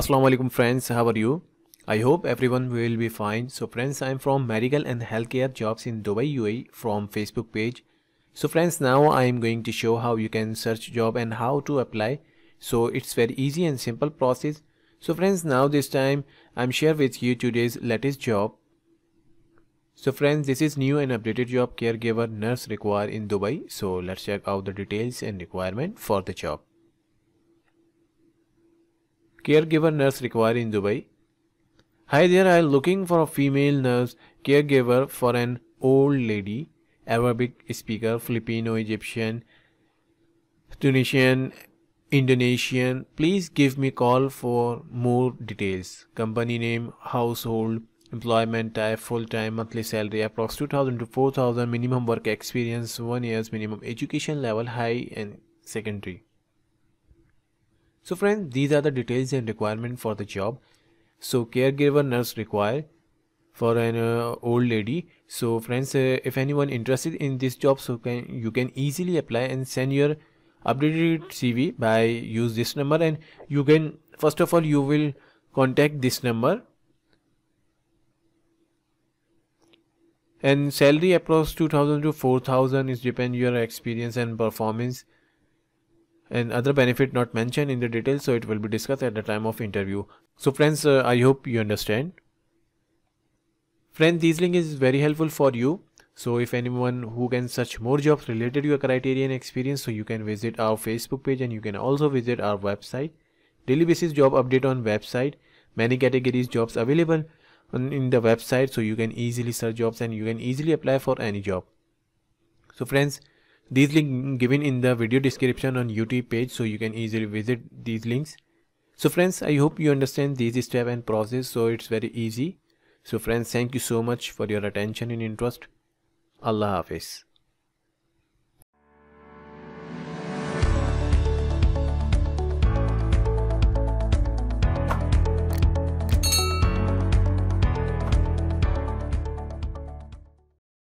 Assalamu alaikum friends, how are you? I hope everyone will be fine. So friends, I'm from Medical and Healthcare Jobs in Dubai UAE from Facebook page. So friends, now I'm going to show how you can search job and how to apply. So it's very easy and simple process. So friends, now this time I'm share with you today's latest job. So friends, this is new and updated job caregiver nurse require in Dubai. So let's check out the details and requirement for the job. Caregiver nurse required in Dubai. Hi there, I am looking for a female nurse caregiver for an old lady, Arabic speaker, Filipino, Egyptian, Tunisian, Indonesian. Please give me call for more details. Company name, household, employment type, full-time, monthly salary, approx 2000 to 4000, minimum work experience, 1 years minimum, education level, high and secondary. So friends, these are the details and requirement for the job. So caregiver nurse required for an uh, old lady. So friends, uh, if anyone interested in this job, so can you can easily apply and send your updated CV by use this number and you can first of all you will contact this number and salary approx 2000 to 4000 is depend your experience and performance and other benefit not mentioned in the details, so it will be discussed at the time of interview. So friends, uh, I hope you understand. Friend, this link is very helpful for you. So if anyone who can search more jobs related to your criterion experience, so you can visit our Facebook page and you can also visit our website. Daily basis job update on website. Many categories jobs available on, in the website so you can easily search jobs and you can easily apply for any job. So friends, these link given in the video description on YouTube page so you can easily visit these links. So friends, I hope you understand these step and process so it's very easy. So friends, thank you so much for your attention and interest. Allah Hafiz.